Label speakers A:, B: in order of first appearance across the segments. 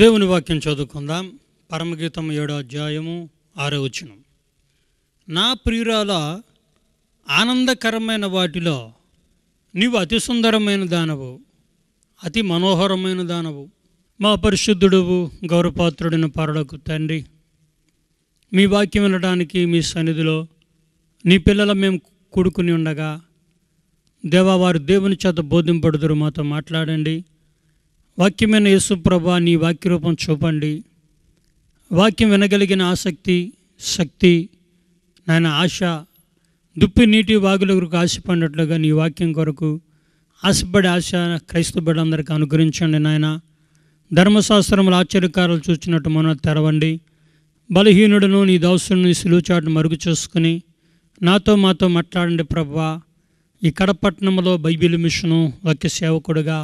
A: దేవుని వాక్యం చదువుకుందాం పరమగీతం ఏడో అధ్యాయము ఆరో వచ్చినం నా ప్రియురాల ఆనందకరమైన వాటిలో నీవు అతి సుందరమైన దానవు అతి మనోహరమైన దానవు మా పరిశుద్ధుడువు గౌరవపాత్రుడిన పరడకు తండ్రి మీ వాక్యం వినడానికి మీ సన్నిధిలో నీ పిల్లల మేము కూడుకుని ఉండగా దేవా వారు దేవుని చేత బోధింపడుదురు మాతో మాట్లాడండి వాక్యమైన యేసుప్రభ నీ వాక్యరూపం చూపండి వాక్యం వినగలిగిన ఆసక్తి శక్తి నాయన ఆశ దుప్పి నీటి వాగుల కొరకు ఆశపడినట్లుగా నీ వాక్యం కొరకు ఆశపడే ఆశ క్రైస్తవ బిడ్డందరికీ అనుగ్రహించండి నాయన ధర్మశాస్త్రములు ఆశ్చర్యకారాలు చూచినట్టు మనం తెరవండి బలహీనుడును నీ దౌసుని సులువుచాటును మరుగు చేసుకుని నాతో మాతో మాట్లాడండి ప్రభా ఈ కడపట్నంలో బైబిల్ మిషను వాక్య సేవకుడుగా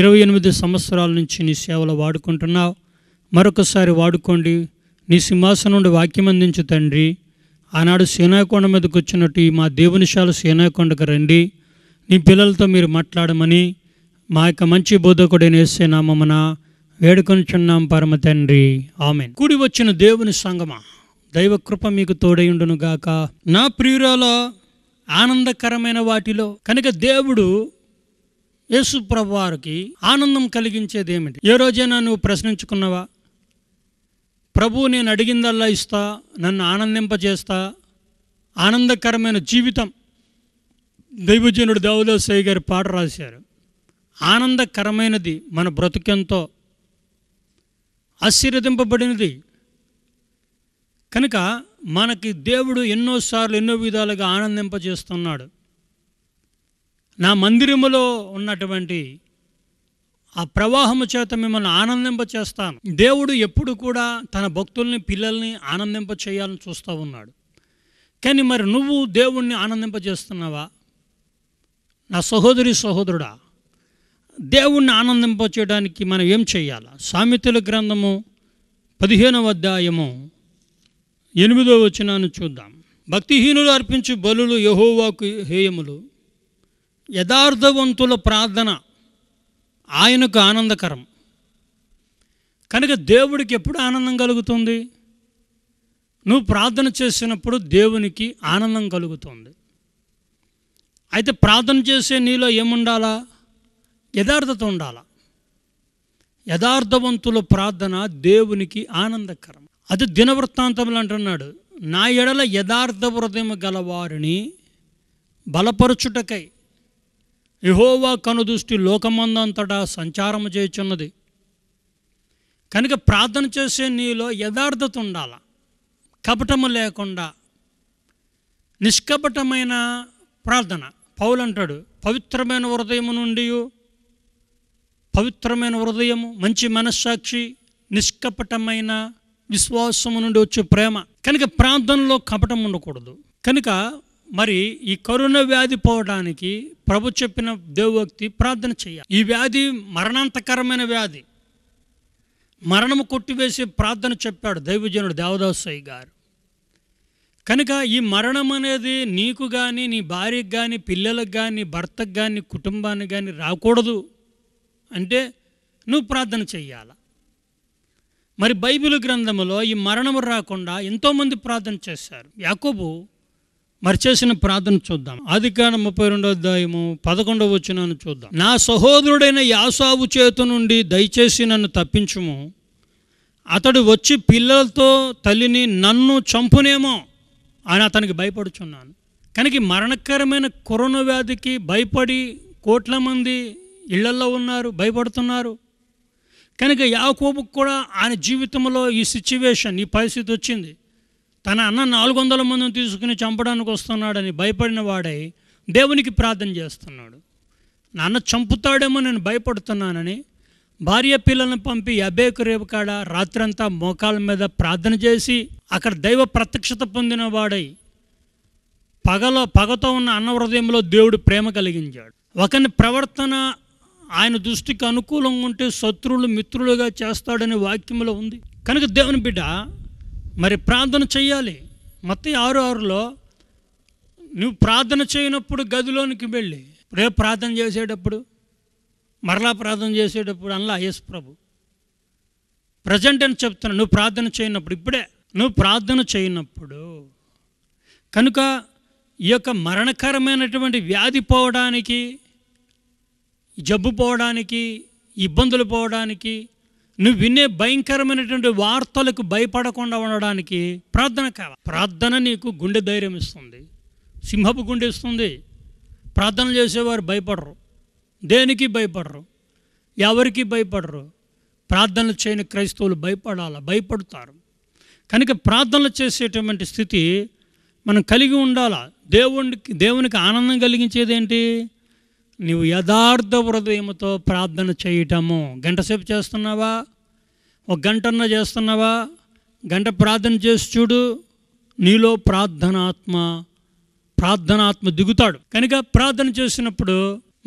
A: ఇరవై ఎనిమిది సంవత్సరాల నుంచి నీ సేవలు వాడుకుంటున్నావు మరొకసారి వాడుకోండి నీ సింహాసనం నుండి వాక్యం అందించు తండ్రి ఆనాడు సేనాకొండ మీదకు వచ్చినట్టు మా దేవునిశాల సేనాకొండకు రండి నీ పిల్లలతో మీరు మాట్లాడమని మా యొక్క మంచి బోధకుడైన నేసే నామమున చున్నాం పరమ తండ్రి ఆమె కూడి వచ్చిన దేవుని సంగమా దైవ కృప మీకు తోడయుండును గాక నా ప్రియురాల ఆనందకరమైన వాటిలో కనుక దేవుడు యేసు ప్రభువారికి ఆనందం కలిగించేది ఏమిటి ఏ రోజైనా నువ్వు ప్రశ్నించుకున్నావా ప్రభు నేను అడిగిందల్లా ఇస్తా నన్ను ఆనందింపజేస్తా ఆనందకరమైన జీవితం దైవజనుడు దేవదాసయ్య గారి పాట రాశారు ఆనందకరమైనది మన బ్రతుకెంతో ఆశీర్వదింపబడినది కనుక మనకి దేవుడు ఎన్నోసార్లు ఎన్నో విధాలుగా ఆనందింపజేస్తున్నాడు నా మందిరములో ఉన్నటువంటి ఆ ప్రవాహము చేత మిమ్మల్ని ఆనందింప చేస్తాను దేవుడు ఎప్పుడు కూడా తన భక్తుల్ని పిల్లల్ని ఆనందింప చేయాలని చూస్తూ ఉన్నాడు కానీ మరి నువ్వు దేవుణ్ణి ఆనందింపజేస్తున్నావా నా సహోదరి సహోదరుడా దేవుణ్ణి ఆనందింప చేయడానికి మనం ఏం చేయాలి సామెతల గ్రంథము పదిహేనవ అధ్యాయము ఎనిమిదో వచనాన్ని చూద్దాం భక్తిహీనులు అర్పించి బలులు యహోవాకు హేయములు యథార్థవంతుల ప్రార్థన ఆయనకు ఆనందకరం కనుక దేవుడికి ఎప్పుడు ఆనందం కలుగుతుంది నువ్వు ప్రార్థన చేసినప్పుడు దేవునికి ఆనందం కలుగుతుంది అయితే ప్రార్థన చేసే నీలో ఏముండాలా యథార్థత ఉండాలా యథార్థవంతుల ప్రార్థన దేవునికి ఆనందకరం అది దినవృత్తాంతములు అంటున్నాడు నా ఎడల యథార్థ హృదయం గలవారిని బలపరుచుటకై యహోవా కనుదృష్టి లోకమందంతటా సంచారం చేయుచున్నది కనుక ప్రార్థన చేసే నీలో యథార్థత ఉండాల కపటము లేకుండా నిష్కపటమైన ప్రార్థన పౌలు అంటాడు పవిత్రమైన హృదయము నుండి పవిత్రమైన హృదయము మంచి మనస్సాక్షి నిష్కపటమైన విశ్వాసము నుండి వచ్చే ప్రేమ కనుక ప్రార్థనలో కపటం ఉండకూడదు కనుక మరి ఈ కరోనా వ్యాధి పోవడానికి ప్రభు చెప్పిన దేవోక్తి ప్రార్థన చేయాలి ఈ వ్యాధి మరణాంతకరమైన వ్యాధి మరణము కొట్టివేసి ప్రార్థన చెప్పాడు దైవజనుడు దేవదాసయ్య గారు కనుక ఈ మరణం అనేది నీకు కానీ నీ భార్యకు కానీ పిల్లలకు కానీ భర్తకు కానీ కుటుంబానికి కానీ రాకూడదు అంటే నువ్వు ప్రార్థన చెయ్యాల మరి బైబిల్ గ్రంథంలో ఈ మరణము రాకుండా ఎంతోమంది ప్రార్థన చేశారు యాకోబు మరి చేసిన ప్రార్థన చూద్దాం అది ముప్పై రెండో అధ్యాయము పదకొండవ వచ్చిన చూద్దాం నా సహోదరుడైన యాసావు చేతు నుండి దయచేసి నన్ను తప్పించుము అతడు వచ్చి పిల్లలతో తల్లిని నన్ను చంపునేమో అని అతనికి భయపడుచున్నాను కనుక మరణకరమైన కరోనా వ్యాధికి భయపడి కోట్ల మంది ఇళ్లల్లో ఉన్నారు భయపడుతున్నారు కనుక యాకోబుకు కూడా ఆయన జీవితంలో ఈ సిచ్యువేషన్ ఈ పరిస్థితి వచ్చింది తన అన్న నాలుగు వందల మందిని తీసుకుని చంపడానికి వస్తున్నాడని భయపడిన వాడై దేవునికి ప్రార్థన చేస్తున్నాడు నాన్న చంపుతాడేమో నేను భయపడుతున్నానని భార్య పిల్లలను పంపి అబేకు రేపు కాడ రాత్రంతా మోకాల మీద ప్రార్థన చేసి అక్కడ దైవ ప్రత్యక్షత పొందిన వాడై పగలో పగతో ఉన్న అన్న హృదయంలో దేవుడు ప్రేమ కలిగించాడు ఒకని ప్రవర్తన ఆయన దృష్టికి అనుకూలంగా ఉంటే శత్రువులు మిత్రులుగా చేస్తాడనే వాక్యంలో ఉంది కనుక దేవుని బిడ్డ మరి ప్రార్థన చెయ్యాలి మొత్తం ఆరు ఆరులో నువ్వు ప్రార్థన చేయనప్పుడు గదిలోనికి వెళ్ళి రేపు ప్రార్థన చేసేటప్పుడు మరలా ప్రార్థన చేసేటప్పుడు అనలా అయ్యస్ ప్రభు ప్రజెంట్ అని చెప్తున్నాను నువ్వు ప్రార్థన చేయనప్పుడు ఇప్పుడే నువ్వు ప్రార్థన చేయనప్పుడు కనుక ఈ యొక్క మరణకరమైనటువంటి వ్యాధి పోవడానికి జబ్బు పోవడానికి ఇబ్బందులు పోవడానికి నువ్వు వినే భయంకరమైనటువంటి వార్తలకు భయపడకుండా ఉండడానికి ప్రార్థన కావాలి ప్రార్థన నీకు గుండె ధైర్యం ఇస్తుంది సింహపు గుండె ఇస్తుంది ప్రార్థన చేసేవారు భయపడరు దేనికి భయపడరు ఎవరికి భయపడరు ప్రార్థనలు చేయని క్రైస్తవులు భయపడాలా భయపడతారు కనుక ప్రార్థనలు చేసేటువంటి స్థితి మనం కలిగి ఉండాలా దేవునికి దేవునికి ఆనందం కలిగించేది ఏంటి నీవు యథార్థ హృదయంతో ప్రార్థన చేయటము గంటసేపు చేస్తున్నావా ఒక గంటన్న చేస్తున్నావా గంట ప్రార్థన చేసి చూడు నీలో ప్రార్థనాత్మ ప్రార్థనాత్మ దిగుతాడు కనుక ప్రార్థన చేసినప్పుడు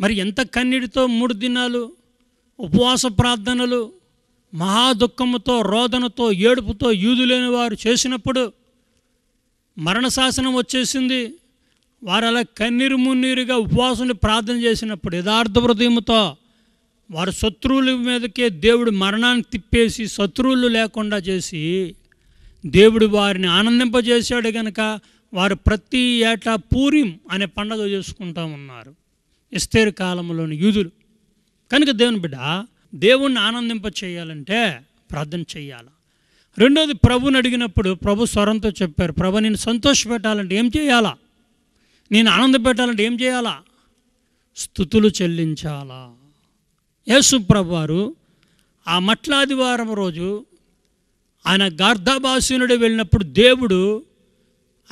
A: మరి ఎంత కన్నీటితో మూడు దినాలు ఉపవాస ప్రార్థనలు మహా దుఃఖంతో రోదనతో ఏడుపుతో యూదులేని వారు చేసినప్పుడు మరణ శాసనం వచ్చేసింది వారు అలా కన్నీరు మున్నీరుగా ఉపవాసం ప్రార్థన చేసినప్పుడు యథార్థ హృదయంతో వారు శత్రువుల మీదకే దేవుడు మరణాన్ని తిప్పేసి శత్రువులు లేకుండా చేసి దేవుడు వారిని ఆనందింపజేశాడు కనుక వారు ప్రతి ఏటా పూరిం అనే పండగ చేసుకుంటా ఉన్నారు ఇస్తేర్ కాలంలోని యూదులు కనుక దేవుని బిడ్డ దేవుణ్ణి ఆనందింప చేయాలంటే ప్రార్థన చేయాలి రెండోది ప్రభుని అడిగినప్పుడు ప్రభు స్వరంతో చెప్పారు ప్రభు నేను సంతోషపెట్టాలంటే ఏం చేయాలా నేను ఆనందపెట్టాలంటే పెట్టాలంటే ఏం చేయాలా స్థుతులు చెల్లించాలా యేసుప్రభు వారు ఆ మట్లాదివారం రోజు ఆయన గార్ధాభాసునుడు వెళ్ళినప్పుడు దేవుడు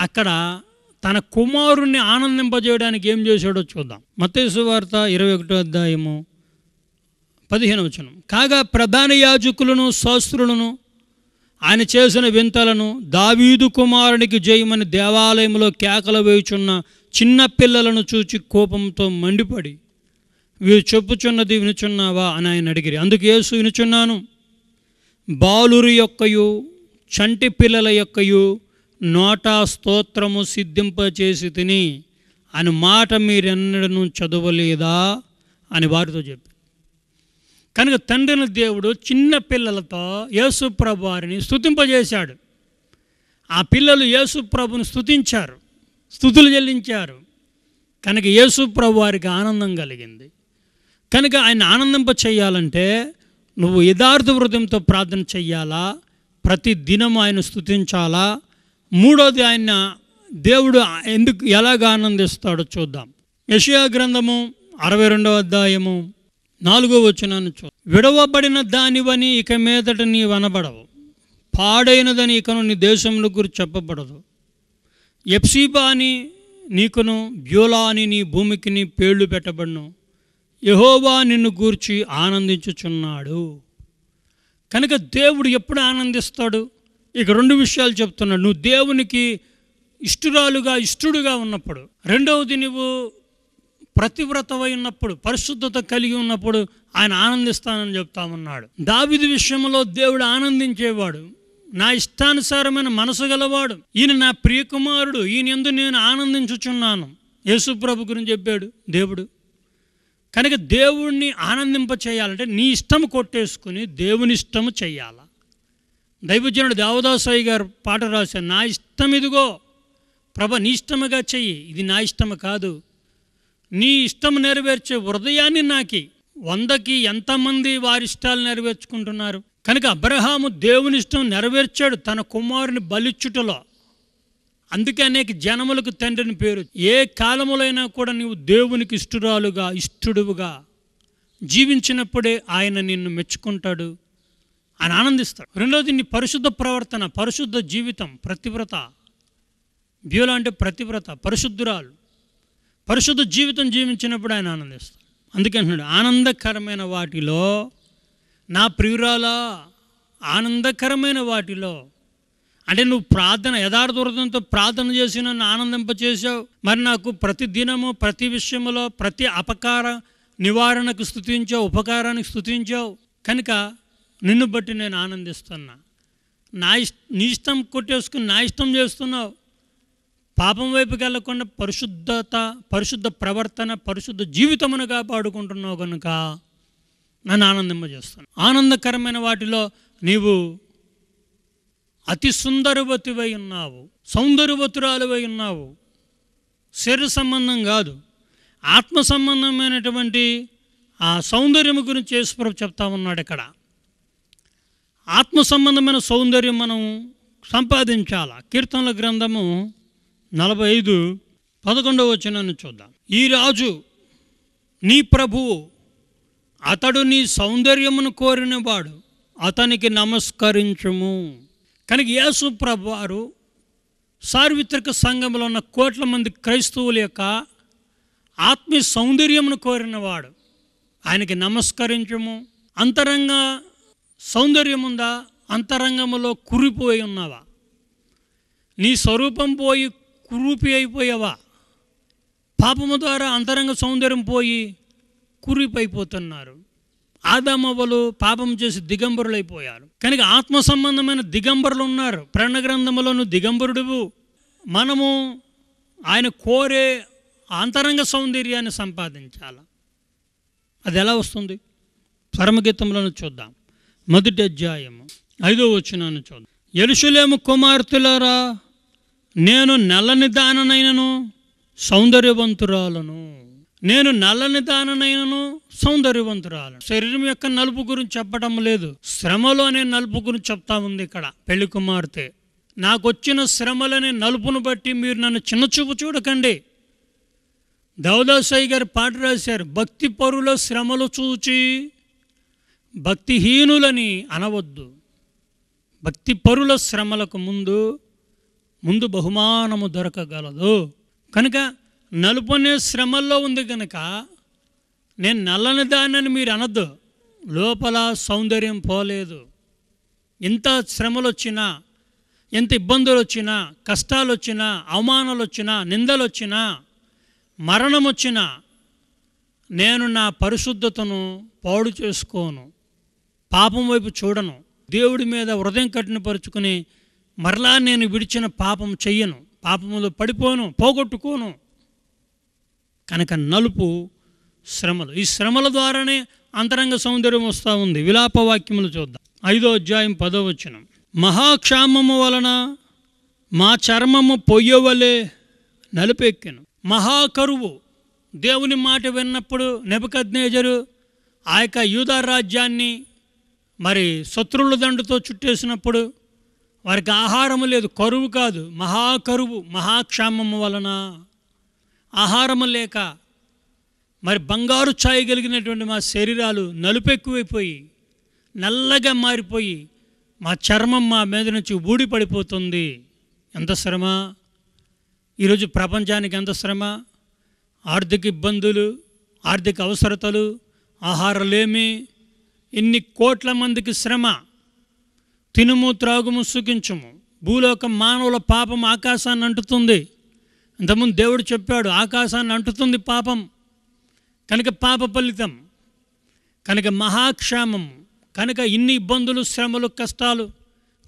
A: అక్కడ తన కుమారుణ్ణి ఆనందింపజేయడానికి ఏం చేశాడో చూద్దాం మతేసు వార్త ఇరవై ఒకటో అధ్యాయము పదిహేను వచనం కాగా ప్రధాన యాజకులను శాస్త్రులను ఆయన చేసిన వింతలను దావీదు కుమారునికి జయమని దేవాలయంలో కేకలు వేయుచున్న చిన్న పిల్లలను చూచి కోపంతో మండిపడి వీరు చెప్పుచున్నది వినుచున్నావా అని ఆయన అడిగిరి అందుకు ఏసు వినుచున్నాను బాలురి యొక్కయు చంటి పిల్లల యొక్కయు నోటా స్తోత్రము సిద్ధింపచేసి తిని అని మాట మీరెన్నడను చదవలేదా అని వారితో చెప్పి కనుక తండ్రిని దేవుడు చిన్న పిల్లలతో యేసుప్రభు వారిని స్థుతింపజేశాడు ఆ పిల్లలు యేసుప్రభుని స్థుతించారు స్థుతులు చెల్లించారు కనుక యేసు ప్రభు వారికి ఆనందం కలిగింది కనుక ఆయన ఆనందింప చేయాలంటే నువ్వు యథార్థ హృదయంతో ప్రార్థన చెయ్యాలా ప్రతి దినం ఆయన స్థుతించాలా మూడోది ఆయన దేవుడు ఎందుకు ఎలాగ ఆనందిస్తాడో చూద్దాం యషయా గ్రంథము అరవై రెండవ అధ్యాయము నాలుగో వచనాన్ని చూ విడవబడిన దానివని ఇక మీదట నీ వనబడవు పాడైనదని ఇకను నీ దేశంలో గురి చెప్పబడదు ఎప్సీబా అని నీకును బ్యూలా అని నీ భూమికిని పేళ్లు పెట్టబడును యహోవా నిన్ను గూర్చి ఆనందించుచున్నాడు కనుక దేవుడు ఎప్పుడు ఆనందిస్తాడు ఇక రెండు విషయాలు చెప్తున్నాడు నువ్వు దేవునికి ఇష్టురాలుగా ఇష్టుడుగా ఉన్నప్పుడు రెండవది నువ్వు ప్రతివ్రతమై ఉన్నప్పుడు పరిశుద్ధత కలిగి ఉన్నప్పుడు ఆయన ఆనందిస్తానని చెప్తా ఉన్నాడు దావిది విషయంలో దేవుడు ఆనందించేవాడు నా ఇష్టానుసారమైన మనసు గలవాడు ఈయన నా ప్రియకుమారుడు ఈయన ఎందు నేను ఆనందించుచున్నాను యేసుప్రభు గురించి చెప్పాడు దేవుడు కనుక దేవుణ్ణి ఆనందింప చేయాలంటే నీ ఇష్టం కొట్టేసుకుని దేవుని ఇష్టము చేయాల దైవజనుడు దేవదాసాయి గారు పాట రాశారు నా ఇష్టం ఇదిగో ప్రభ నీ ఇష్టముగా చెయ్యి ఇది నా ఇష్టము కాదు నీ ఇష్టం నెరవేర్చే హృదయాన్ని నాకి వందకి ఎంతమంది వారి ఇష్టాలు నెరవేర్చుకుంటున్నారు కనుక అబ్రహాము దేవుని ఇష్టం నెరవేర్చాడు తన కుమారుని బలిచ్చుటలో అందుకే అనేక జనములకు తండ్రిని పేరు ఏ కాలములైనా కూడా నీవు దేవునికి ఇష్టురాలుగా ఇష్టుడువుగా జీవించినప్పుడే ఆయన నిన్ను మెచ్చుకుంటాడు అని ఆనందిస్తాడు రెండవది నీ పరిశుద్ధ ప్రవర్తన పరిశుద్ధ జీవితం ప్రతివ్రత బ్యూలా అంటే ప్రతివ్రత పరిశుద్ధురాలు పరిశుద్ధ జీవితం జీవించినప్పుడు ఆయన ఆనందిస్తాడు అందుకంటున్నాడు ఆనందకరమైన వాటిలో నా ప్రియురాలా ఆనందకరమైన వాటిలో అంటే నువ్వు ప్రార్థన యథార్థవృతంతో ప్రార్థన చేసి నన్ను ఆనందింపచేసావు మరి నాకు ప్రతి దినము ప్రతి విషయంలో ప్రతి అపకార నివారణకు స్థుతించావు ఉపకారానికి స్థుతించావు కనుక నిన్ను బట్టి నేను ఆనందిస్తున్నా నా ఇష్ నీ ఇష్టం కొట్టేసుకుని నా ఇష్టం చేస్తున్నావు పాపం వైపు వెళ్ళకుండా పరిశుద్ధత పరిశుద్ధ ప్రవర్తన పరిశుద్ధ జీవితమును కాపాడుకుంటున్నావు కనుక నన్ను ఆనందింపజేస్తాను ఆనందకరమైన వాటిలో నీవు అతి సుందరవతివై ఉన్నావు సౌందర్యవతురాలువై ఉన్నావు శరీర సంబంధం కాదు ఆత్మ సంబంధమైనటువంటి ఆ సౌందర్యం గురించి యేసుప్రభు చెప్తా ఉన్నాడు ఇక్కడ ఆత్మ సంబంధమైన సౌందర్యం మనం సంపాదించాల కీర్తనల గ్రంథము నలభై ఐదు పదకొండవ వచనాన్ని చూద్దాం ఈ రాజు నీ ప్రభువు అతడు నీ సౌందర్యమును కోరినవాడు అతనికి నమస్కరించము కనుక యేసు ప్రభు వారు సార్వత్రిక సంఘంలో ఉన్న కోట్ల మంది క్రైస్తవుల యొక్క ఆత్మీయ సౌందర్యమును కోరినవాడు ఆయనకి నమస్కరించము అంతరంగ సౌందర్యం ఉందా అంతరంగంలో కురిపోయి ఉన్నావా నీ స్వరూపం పోయి కురూపి అయిపోయావా పాపము ద్వారా అంతరంగ సౌందర్యం పోయి కురిపైపోతున్నారు ఆదామవ్వలు పాపం చేసి దిగంబరులైపోయారు కనుక ఆత్మ సంబంధమైన దిగంబరులు ఉన్నారు ప్రణ గ్రంథములను దిగంబరుడువు మనము ఆయన కోరే అంతరంగ సౌందర్యాన్ని సంపాదించాలి అది ఎలా వస్తుంది పరమగీతంలోను చూద్దాం మొదటి అధ్యాయము ఐదో వచ్చినాను చూద్దాం ఎరుషులేము కుమార్తెలారా నేను నెలని దాననైనను సౌందర్యవంతురాలను నేను నల్లని దాననైనను సౌందర్యవంతురాలను శరీరం యొక్క నలుపు గురించి చెప్పడం లేదు శ్రమలోనే నలుపు గురించి చెప్తా ఉంది ఇక్కడ పెళ్లి కుమార్తె నాకు వచ్చిన శ్రమలనే నలుపును బట్టి మీరు నన్ను చిన్న చూపు చూడకండి దౌదాసాయి గారు పాట రాశారు భక్తి పరుల శ్రమలు చూచి భక్తిహీనులని అనవద్దు భక్తి పరుల శ్రమలకు ముందు ముందు బహుమానము దొరకగలదు కనుక నలుపునే శ్రమల్లో ఉంది కనుక నేను నల్లని దానని మీరు అనద్దు లోపల సౌందర్యం పోలేదు ఎంత శ్రమలు వచ్చినా ఎంత ఇబ్బందులు వచ్చినా కష్టాలు వచ్చినా అవమానాలు వచ్చినా నిందలు వచ్చినా మరణం వచ్చినా నేను నా పరిశుద్ధతను పాడు చేసుకోను పాపం వైపు చూడను దేవుడి మీద హృదయం కఠినపరుచుకుని మరలా నేను విడిచిన పాపం చెయ్యను పాపములు పడిపోను పోగొట్టుకోను కనుక నలుపు శ్రమలు ఈ శ్రమల ద్వారానే అంతరంగ సౌందర్యం వస్తూ ఉంది విలాప వాక్యములు చూద్దాం ఐదో అధ్యాయం పదో వచనం మహాక్షామము వలన మా చర్మము పొయ్యవలే నలుపెక్కెను మహాకరువు దేవుని మాట విన్నప్పుడు నెపకజ్నేజరు ఆ యొక్క యూదా రాజ్యాన్ని మరి శత్రువుల దండుతో చుట్టేసినప్పుడు వారికి ఆహారము లేదు కరువు కాదు మహాకరువు మహాక్షామము వలన ఆహారము లేక మరి బంగారు కలిగినటువంటి మా శరీరాలు నలుపెక్కువైపోయి నల్లగా మారిపోయి మా చర్మం మా మీద నుంచి ఊడి పడిపోతుంది ఎంత శ్రమ ఈరోజు ప్రపంచానికి ఎంత శ్రమ ఆర్థిక ఇబ్బందులు ఆర్థిక అవసరతలు ఆహారలేమి ఇన్ని కోట్ల మందికి శ్రమ తినుము త్రాగుము సుఖించుము భూలోకం మానవుల పాపం ఆకాశాన్ని అంటుతుంది ఇంతకుముందు దేవుడు చెప్పాడు ఆకాశాన్ని అంటుతుంది పాపం కనుక పాప ఫలితం కనుక మహాక్షేమం కనుక ఇన్ని ఇబ్బందులు శ్రమలు కష్టాలు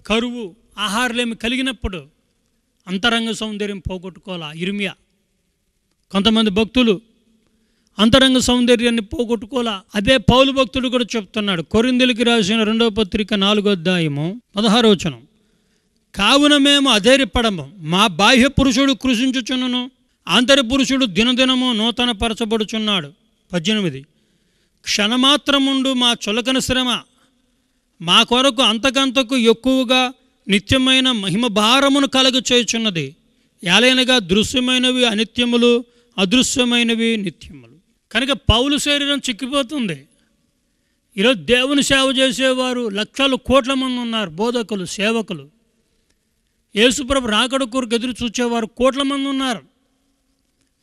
A: కరువు ఆహారలేమి కలిగినప్పుడు అంతరంగ సౌందర్యం పోగొట్టుకోవాలా ఇరిమియా కొంతమంది భక్తులు అంతరంగ సౌందర్యాన్ని పోగొట్టుకోవాలా అదే పౌలు భక్తుడు కూడా చెప్తున్నాడు కొరిందెలికి రాసిన రెండవ పత్రిక నాలుగో అధ్యాయము పదహారవచనం కావున మేము అధైర్యపడము మా బాహ్య పురుషుడు కృషించుచున్నను ఆంతరి పురుషుడు దినదినము నూతన పరచబడుచున్నాడు పద్దెనిమిది క్షణమాత్రముండు మా చులకన శ్రమ మా కొరకు అంతకంతకు ఎక్కువగా నిత్యమైన మహిమ భారమును కలుగ చేయుచున్నది ఏలైనగా దృశ్యమైనవి అనిత్యములు అదృశ్యమైనవి నిత్యములు కనుక పౌలు శరీరం చిక్కిపోతుంది ఈరోజు దేవుని సేవ చేసేవారు లక్షలు కోట్ల మంది ఉన్నారు బోధకులు సేవకులు యేసుప్రభు రాకడ కూరకు ఎదురు చూచేవారు కోట్ల మంది ఉన్నారు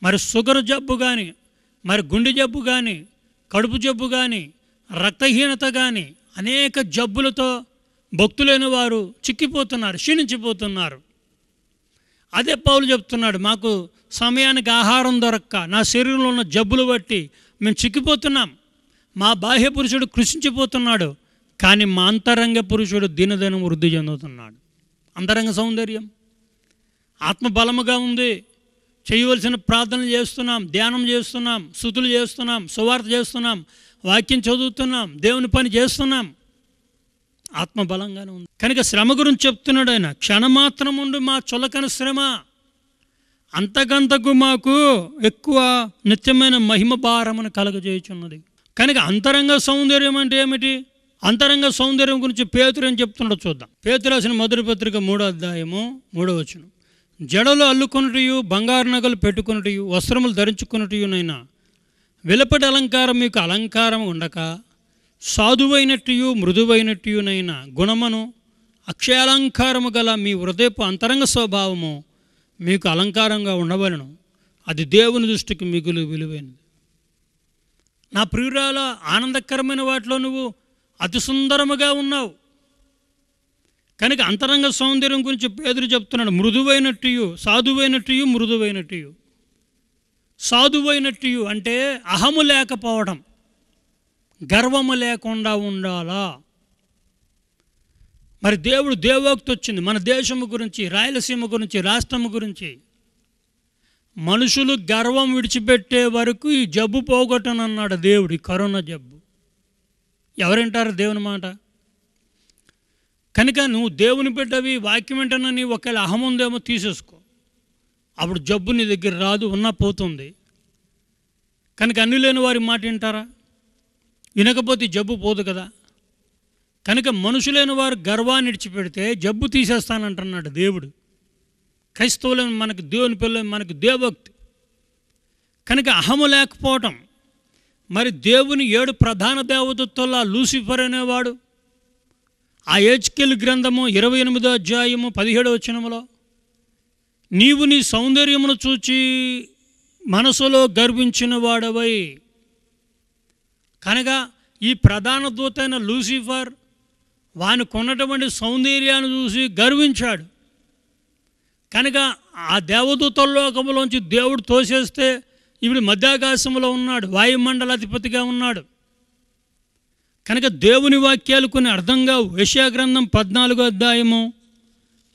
A: మరి షుగర్ జబ్బు కానీ మరి గుండె జబ్బు కానీ కడుపు జబ్బు కానీ రక్తహీనత కానీ అనేక జబ్బులతో భక్తులైన వారు చిక్కిపోతున్నారు క్షీణించిపోతున్నారు అదే పౌలు చెప్తున్నాడు మాకు సమయానికి ఆహారం దొరక్క నా శరీరంలో ఉన్న జబ్బులు బట్టి మేము చిక్కిపోతున్నాం మా బాహ్య పురుషుడు కృషించిపోతున్నాడు కానీ మా అంతరంగ పురుషుడు దినదినం వృద్ధి చెందుతున్నాడు అంతరంగ సౌందర్యం ఆత్మబలముగా ఉంది చేయవలసిన ప్రార్థనలు చేస్తున్నాం ధ్యానం చేస్తున్నాం శృతులు చేస్తున్నాం సువార్త చేస్తున్నాం వాక్యం చదువుతున్నాం దేవుని పని చేస్తున్నాం ఆత్మ బలంగానే ఉంది కనుక శ్రమ గురించి చెప్తున్నాడు ఆయన క్షణమాత్రం ఉండి మా చులకన శ్రమ అంతకంతకు మాకు ఎక్కువ నిత్యమైన మహిమ భారమును కలగజేయుచున్నది కనుక అంతరంగ సౌందర్యం అంటే ఏమిటి అంతరంగ సౌందర్యం గురించి పేతురు అని చెప్తుండో చూద్దాం పేతురు రాసిన మధుర పత్రిక మూడో అధ్యాయము మూడో వచనం జడలు అల్లుకున్నటియు బంగారు నగలు పెట్టుకున్నటియు వస్త్రములు ధరించుకున్నటయునైనా వెలపటి అలంకారం మీకు అలంకారం ఉండక సాధువైనట్టుయు మృదువైనట్టుయునైనా గుణమును అక్షయాలంకారము గల మీ హృదయపు అంతరంగ స్వభావము మీకు అలంకారంగా ఉండవలను అది దేవుని దృష్టికి మిగులు విలువైనది నా ప్రియురాల ఆనందకరమైన వాటిలో నువ్వు అతి సుందరముగా ఉన్నావు కనుక అంతరంగ సౌందర్యం గురించి పేదరు చెప్తున్నాడు మృదువైనట్టుయు సాధువైనట్టుయు మృదువైనట్టుయు సాధువైనట్టు అంటే అహము లేకపోవడం గర్వము లేకుండా ఉండాలా మరి దేవుడు దేవోక్తి వచ్చింది మన దేశము గురించి రాయలసీమ గురించి రాష్ట్రం గురించి మనుషులు గర్వం విడిచిపెట్టే వరకు ఈ జబ్బు పోగొట్టనన్నాడు దేవుడు కరోనా జబ్బు ఎవరంటారు దేవుని మాట కనుక నువ్వు దేవుని బిడ్డవి వాక్యం ఏంటన్నా నీ ఒకవేళ అహం ఉందేమో తీసేసుకో అప్పుడు జబ్బు నీ దగ్గర రాదు ఉన్నా పోతుంది కనుక అన్ని లేని వారి మాట వింటారా వినకపోతే జబ్బు పోదు కదా కనుక మనుషులైన వారు గర్వాన్ని ఇడిచిపెడితే జబ్బు తీసేస్తానంటున్నాడు దేవుడు క్రైస్తవులను మనకు దేవుని పిల్లలు మనకు దేవభక్తి కనుక అహము లేకపోవటం మరి దేవుని ఏడు ప్రధాన దేవదత్తుల్లా లూసిఫర్ అనేవాడు ఆ ఏజ్కెల్ గ్రంథము ఇరవై ఎనిమిదో అధ్యాయము పదిహేడో వచనములో నీవు నీ సౌందర్యమును చూచి మనసులో గర్వించిన వాడవై కనుక ఈ ప్రధాన దూతైన లూసిఫర్ కొన్నటువంటి సౌందర్యాన్ని చూసి గర్వించాడు కనుక ఆ దేవదూతల్లోకములోంచి దేవుడు తోసేస్తే ఇప్పుడు మధ్యాకాశంలో ఉన్నాడు వాయుమండలాధిపతిగా ఉన్నాడు కనుక దేవుని వాక్యాలు కొన్ని అర్థంగా గ్రంథం పద్నాలుగో అధ్యాయము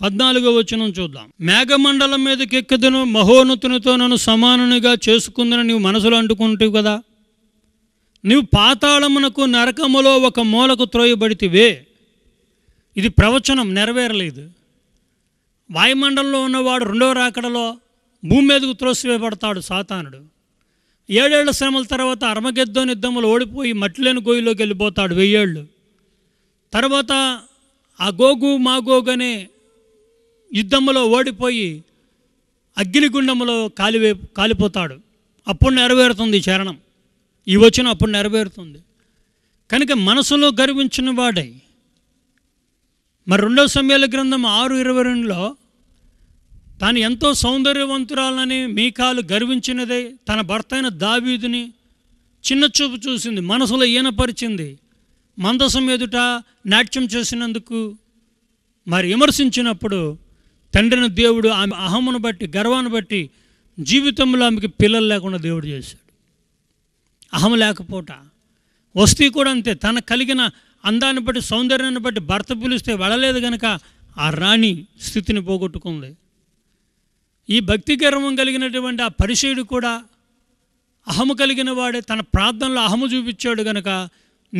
A: పద్నాలుగో వచనం చూద్దాం మేఘమండలం మీదకి ఎక్కదును మహోన్నతునితో నన్ను సమానునిగా చేసుకుందని నీవు మనసులో అంటుకుంటావు కదా నీవు పాతాళమునకు నరకములో ఒక మూలకు త్రోయబడితివే ఇది ప్రవచనం నెరవేరలేదు వాయుమండలంలో ఉన్నవాడు రెండవ రాకడలో భూమి మీదకు త్రోసివేయబడతాడు సాతానుడు ఏడేళ్ల శ్రమల తర్వాత అర్మగెద్దోని యుద్ధంలో ఓడిపోయి మట్లేని గోయిలోకి వెళ్ళిపోతాడు వెయ్యేళ్ళు తర్వాత ఆ గోగు మాగోగు అనే యుద్ధంలో ఓడిపోయి అగ్నిగుండంలో కాలివే కాలిపోతాడు అప్పుడు నెరవేరుతుంది చరణం ఈ వచ్చిన అప్పుడు నెరవేరుతుంది కనుక మనసులో గర్వించిన వాడై మరి రెండవ సమయాల గ్రంథం ఆరు ఇరవై రెండులో తాను ఎంతో సౌందర్యవంతురాలని మీకాలు గర్వించినదే తన భర్త అయిన దావీదుని చిన్న చూపు చూసింది మనసులో ఈనపరిచింది మందసం ఎదుట నాట్యం చేసినందుకు మరి విమర్శించినప్పుడు తండ్రిని దేవుడు ఆమె అహమును బట్టి గర్వాన్ని బట్టి జీవితంలో ఆమెకి పిల్లలు లేకుండా దేవుడు చేశాడు అహం లేకపోట వస్తీ కూడా అంతే తన కలిగిన అందాన్ని బట్టి సౌందర్యాన్ని బట్టి భర్త పిలిస్తే వెళ్ళలేదు కనుక ఆ రాణి స్థితిని పోగొట్టుకుంది ఈ భక్తి గర్వం కలిగినటువంటి ఆ పరిచయుడు కూడా అహము కలిగిన వాడే తన ప్రార్థనలో అహము చూపించాడు కనుక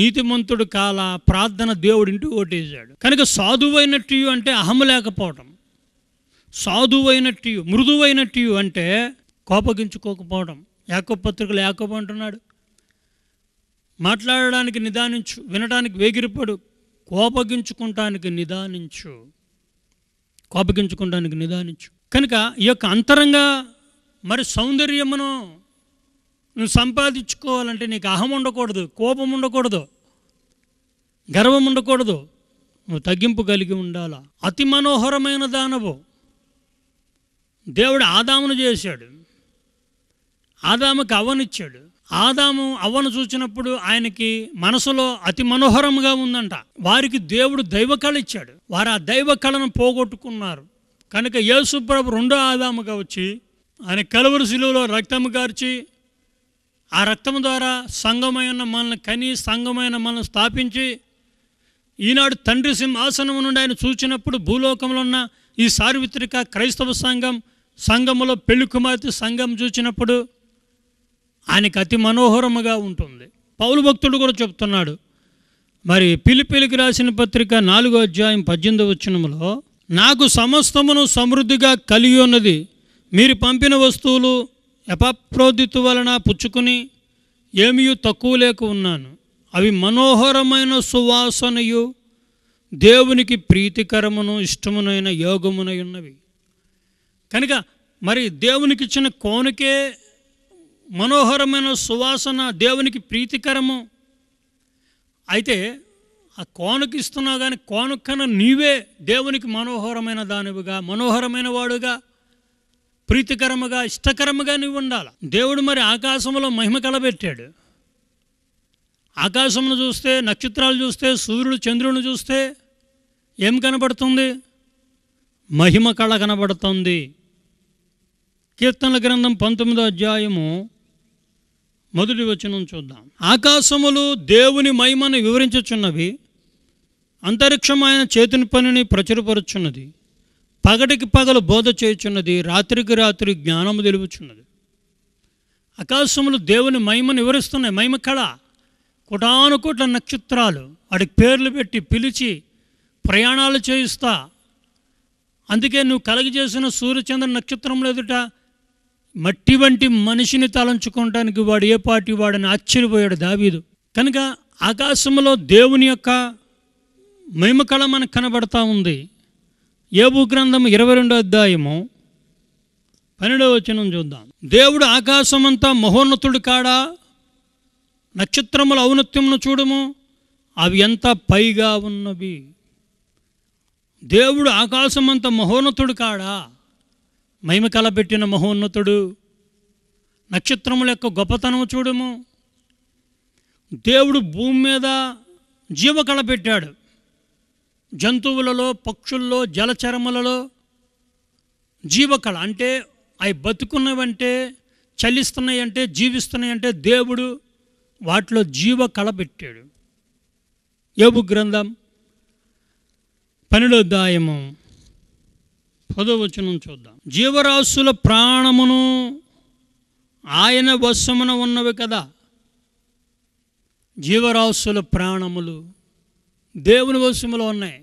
A: నీతిమంతుడు కాల ప్రార్థన దేవుడింటూ ఓటేశాడు కనుక టీయు అంటే అహము టీయు మృదువైన టీయు అంటే కోపగించుకోకపోవడం యాకో పత్రికలు యాకోబ అంటున్నాడు మాట్లాడడానికి నిదానించు వినడానికి వేగిరిపడు కోపగించుకుంటానికి నిదానించు కోపగించుకుంటానికి నిదానించు కనుక ఈ యొక్క అంతరంగ మరి సౌందర్యమును నువ్వు సంపాదించుకోవాలంటే నీకు అహం ఉండకూడదు కోపం ఉండకూడదు గర్వం ఉండకూడదు నువ్వు తగ్గింపు కలిగి ఉండాలా అతి మనోహరమైన దానవు దేవుడు ఆదామును చేశాడు ఆదాముకి అవ్వనిచ్చాడు ఆదాము అవ్వను చూసినప్పుడు ఆయనకి మనసులో అతి మనోహరంగా ఉందంట వారికి దేవుడు దైవ కళ ఇచ్చాడు వారు ఆ దైవ కళను పోగొట్టుకున్నారు కనుక యేసుప్రభు రెండో ఆదాముగా వచ్చి ఆయన కలువరు శిలువలో రక్తము గార్చి ఆ రక్తం ద్వారా సంఘమైన మనల్ని కని సంఘమైన మనల్ని స్థాపించి ఈనాడు తండ్రి సింహాసనం నుండి ఆయన చూచినప్పుడు భూలోకంలో ఉన్న ఈ సార్వత్రిక క్రైస్తవ సంఘం సంఘములో పెళ్లి కుమార్తె సంఘం చూచినప్పుడు ఆయనకు అతి మనోహరముగా ఉంటుంది పౌలు భక్తుడు కూడా చెప్తున్నాడు మరి పిలిపిలికి రాసిన పత్రిక నాలుగో అధ్యాయం పద్దెనిమిది వచ్చినములో నాకు సమస్తమును సమృద్ధిగా కలిగి ఉన్నది మీరు పంపిన వస్తువులు ఎపప్రోదితు వలన పుచ్చుకుని ఏమీ తక్కువ లేక ఉన్నాను అవి మనోహరమైన సువాసనయు దేవునికి ప్రీతికరమును ఇష్టమునైన యోగమునై ఉన్నవి కనుక మరి దేవునికి ఇచ్చిన కోనుకే మనోహరమైన సువాసన దేవునికి ప్రీతికరము అయితే ఆ కోనకి ఇస్తున్నావు కానీ కోనకన నీవే దేవునికి మనోహరమైన దానివిగా మనోహరమైన వాడుగా ప్రీతికరముగా ఇష్టకరముగా నీవు ఉండాలి దేవుడు మరి ఆకాశంలో మహిమ కలబెట్టాడు ఆకాశమును చూస్తే నక్షత్రాలు చూస్తే సూర్యుడు చంద్రుని చూస్తే ఏం కనబడుతుంది మహిమ కళ కనబడుతుంది కీర్తనల గ్రంథం పంతొమ్మిదో అధ్యాయము మొదటి వచనం చూద్దాం ఆకాశములు దేవుని మహిమను వివరించుచున్నవి అంతరిక్షం ఆయన చేతుని పనిని ప్రచురపరుచున్నది పగటికి పగలు బోధ చేయుచున్నది రాత్రికి రాత్రి జ్ఞానము తెలుపుచున్నది ఆకాశములు దేవుని మహిమను వివరిస్తున్నాయి మహిమ కళ కుటాను నక్షత్రాలు వాడికి పేర్లు పెట్టి పిలిచి ప్రయాణాలు చేయిస్తా అందుకే నువ్వు చేసిన సూర్యచంద్ర నక్షత్రం ఎదుట మట్టి వంటి మనిషిని తలంచుకోవటానికి వాడు ఏ పాటి వాడని ఆశ్చర్యపోయాడు దావీదు కనుక ఆకాశంలో దేవుని యొక్క మేమకళ మనకు కనబడతా ఉంది ఏబు గ్రంథం ఇరవై రెండో అధ్యాయము పన్నెండవ వచనం చూద్దాం దేవుడు ఆకాశమంతా మహోన్నతుడు కాడా నక్షత్రముల ఔన్నత్యమును చూడము అవి ఎంత పైగా ఉన్నవి దేవుడు ఆకాశమంత మహోన్నతుడు కాడా మహిమ పెట్టిన మహోన్నతుడు నక్షత్రముల యొక్క గొప్పతనం చూడము దేవుడు భూమి మీద జీవ కళ పెట్టాడు జంతువులలో పక్షుల్లో జలచరములలో జీవకళ అంటే అవి బతుకున్నవంటే చలిస్తున్నాయంటే అంటే జీవిస్తున్నాయి అంటే దేవుడు వాటిలో జీవకళ పెట్టాడు ఏబు గ్రంథం దాయము పదవచనం చూద్దాం జీవరాశుల ప్రాణమును ఆయన వశమున ఉన్నవి కదా జీవరాశుల ప్రాణములు దేవుని వశములో ఉన్నాయి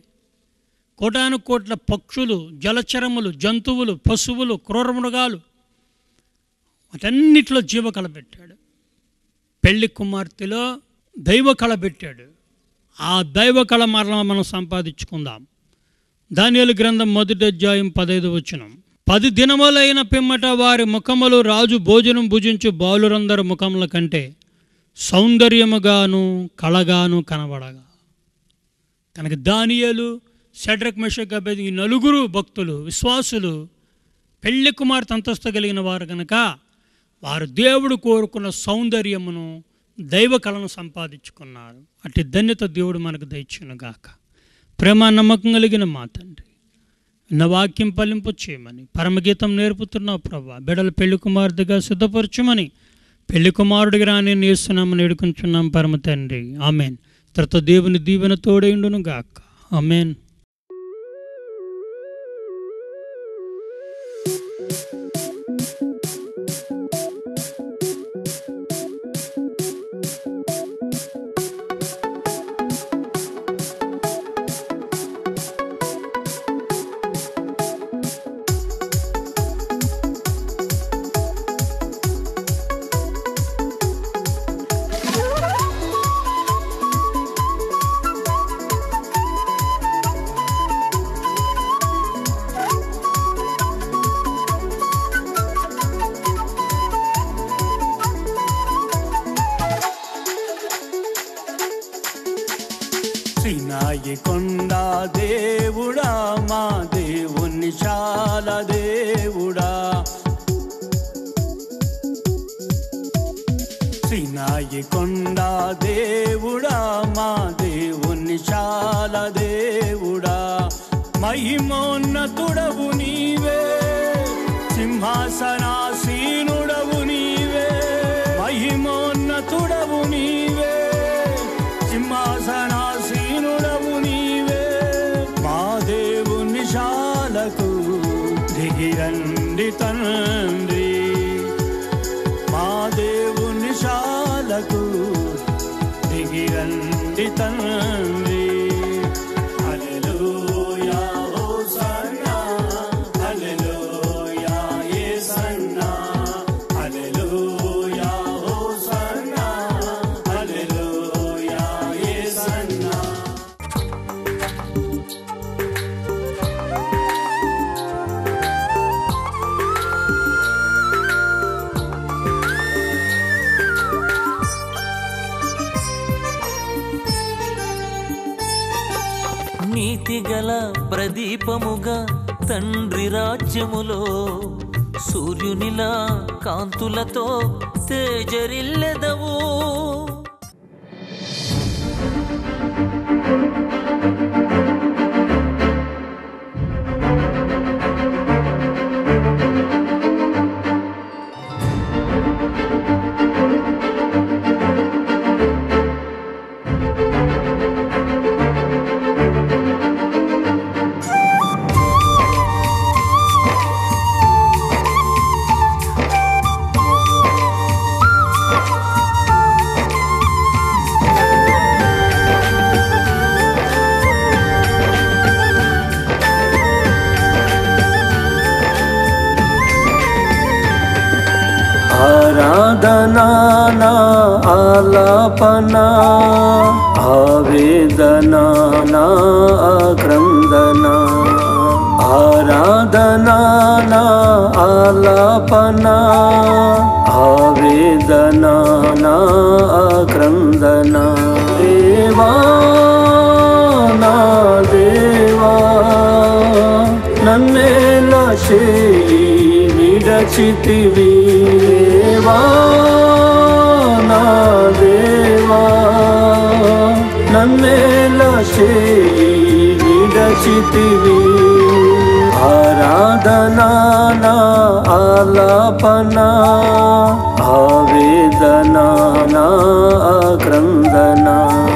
A: కోటాను కోట్ల పక్షులు జలచరములు జంతువులు పశువులు మృగాలు వాటన్నిటిలో జీవ కలబెట్టాడు పెళ్లి కుమార్తెలో దైవ కళబెట్టాడు ఆ దైవ కళ మరణ మనం సంపాదించుకుందాం ధాన్యాల గ్రంథం మొదటి అధ్యాయం పదైదు వచ్చినం పది దినములైన పిమ్మట వారి ముఖములు రాజు భోజనం భుజించు బాలురందరి ముఖముల కంటే సౌందర్యముగాను కళగాను కనబడగా కనుక దానియాలు సెడ్రక్ మెషక్ అభ్యర్థి ఈ నలుగురు భక్తులు విశ్వాసులు పెళ్లి కుమార్ అంతస్తు కలిగిన వారు కనుక వారు దేవుడు కోరుకున్న సౌందర్యమును దైవ కళను సంపాదించుకున్నారు అట్టి ధన్యత దేవుడు మనకు గాక ప్రేమ నమ్మకం కలిగిన మా తండ్రి నా వాక్యం పలింపు చేయమని పరమగీతం నేర్పుతున్నావు ప్రభా బిడలు పెళ్లి కుమారుడిగా సిద్ధపరచమని పెళ్లి కుమారుడిగా రాని నేస్తున్నామని ఎడుకుంటున్నాం పరమ తండ్రి ఆమెను తర్వాత దేవుని దీవెన తోడైండును గాక అమెన్ మహిమోన్నతుడవు నీవే సింహాసనాసీనుడవు నీవే మహిమోన్నతుడవు నీవే సింహాసనాసీనుడవు నీవే మా దేవుని శాలకు దిగిరండి తండ్రి మా దేవుని శాలకు దిగిరండి తండ్రి
B: గల ప్రదీపముగా తండ్రి రాజ్యములో సూర్యునిలా కాంతులతో తేజరిల్లెదవో राधना अलापना आवेदनाना अक्रन्दनाराधनाना अलापना आवेदनाना अक्रन्दना देवा नन्ने लक्षी रचित देवा देवा न लशे विरचित आराधना न आलापना आवेदना न